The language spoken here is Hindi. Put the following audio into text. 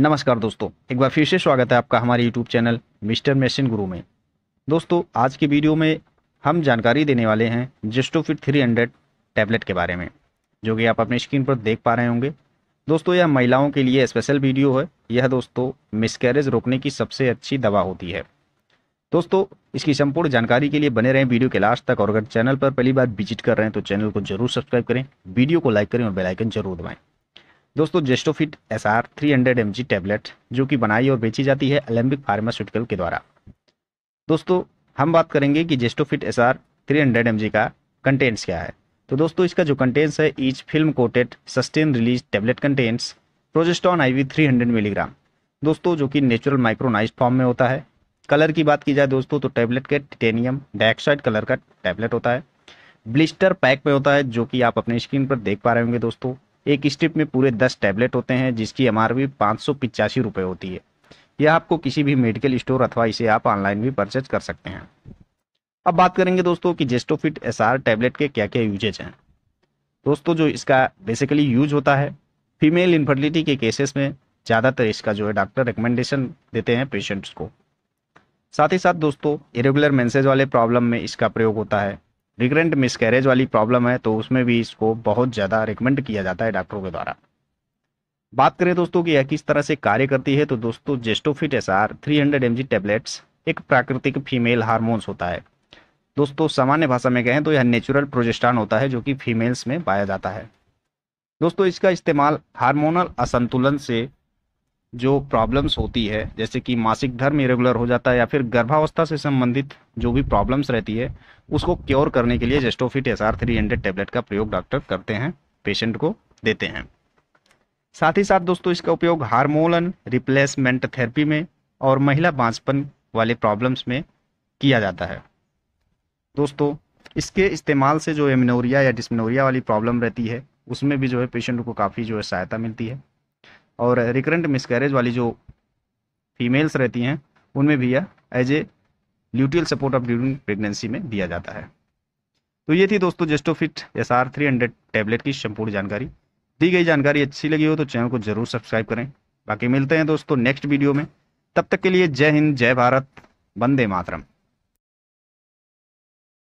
नमस्कार दोस्तों एक बार फिर से स्वागत है आपका हमारे यूट्यूब चैनल मिस्टर मेसिन गुरु में दोस्तों आज की वीडियो में हम जानकारी देने वाले हैं जिस्टोफिट थ्री हंड्रेड टैबलेट के बारे में जो कि आप अपनी स्क्रीन पर देख पा रहे होंगे दोस्तों यह महिलाओं के लिए स्पेशल वीडियो है यह दोस्तों मिसकैरेज रोकने की सबसे अच्छी दवा होती है दोस्तों इसकी संपूर्ण जानकारी के लिए बने रहें वीडियो के लास्ट तक और अगर चैनल पर पहली बार विजिट कर रहे हैं तो चैनल को जरूर सब्सक्राइब करें वीडियो को लाइक करें और बेलाइकन जरूर दबाएँ दोस्तों Gestofit S R three hundred M tablet जो कि बनाई और बेची जाती है अलेम्बिक फार्मास्यूटिकल के द्वारा दोस्तों हम बात करेंगे कि Gestofit S R three hundred M का कंटेंट्स क्या है तो दोस्तों इसका जो कंटेंट्स है each film coated sustain release tablet contents progesterone IV 300 milligram दोस्तों जो कि नेचुरल माइक्रोनाइज फॉर्म में होता है कलर की बात की जाए दोस्तों तो टैबलेट के टिटेनियम डाइऑक्साइड कलर का टैबलेट होता है ब्लिस्टर पैक में होता है जो कि आप अपने स्क्रीन पर देख पा रहे होंगे दोस्तों एक स्ट्रिप में पूरे दस टैबलेट होते हैं जिसकी एम आर होती है यह आपको किसी भी मेडिकल स्टोर अथवा इसे आप ऑनलाइन भी परचेज कर सकते हैं अब बात करेंगे दोस्तों कि जेस्टोफिट एस टैबलेट के क्या क्या यूजेज हैं दोस्तों जो इसका बेसिकली यूज होता है फीमेल इन्फर्टिलिटी के केसेस में ज़्यादातर इसका जो है डॉक्टर रिकमेंडेशन देते हैं पेशेंट्स को साथ ही साथ दोस्तों इरेगुलर मैंसेज वाले प्रॉब्लम में इसका प्रयोग होता है रिग्रेंट मिसकैरेज वाली प्रॉब्लम है तो उसमें भी इसको बहुत ज़्यादा रिकमेंड किया जाता है डॉक्टरों के द्वारा बात करें दोस्तों कि यह किस तरह से कार्य करती है तो दोस्तों Gestofit S R three hundred M G tablets एक प्राकृतिक फीमेल हार्मोन्स होता है दोस्तों सामान्य भाषा में कहें तो यह नेचुरल प्रोजेस्टान होता है जो कि फीमेल्स में पाया जाता है दोस्तों इसका इस्तेमाल हार्मोनल असंतुलन से जो प्रॉब्लम्स होती है जैसे कि मासिक धर्म इरेगुलर हो जाता है या फिर गर्भावस्था से संबंधित जो भी प्रॉब्लम्स रहती है उसको क्योर करने के लिए Gestofit S R three hundred tablet का प्रयोग डॉक्टर करते हैं पेशेंट को देते हैं साथ ही साथ दोस्तों इसका उपयोग हार्मोलन रिप्लेसमेंट थेरेपी में और महिला बांझपन वाले प्रॉब्लम्स में किया जाता है दोस्तों इसके इस्तेमाल से जो एमिनोरिया या डिस्मिनोरिया वाली प्रॉब्लम रहती है उसमें भी जो है पेशेंट को काफ़ी जो है सहायता मिलती है और रिकरेंट मिसकैरेज वाली जो फीमेल्स रहती हैं उनमें भी यह as a luteal support of during pregnancy में दिया जाता है तो ये थी दोस्तों Gestofit S R three hundred tablet की संपूर्ण जानकारी दी गई जानकारी अच्छी लगी हो तो चैनल को जरूर सब्सक्राइब करें बाकी मिलते हैं दोस्तों नेक्स्ट वीडियो में तब तक के लिए जय हिंद जय भारत वंदे मातरम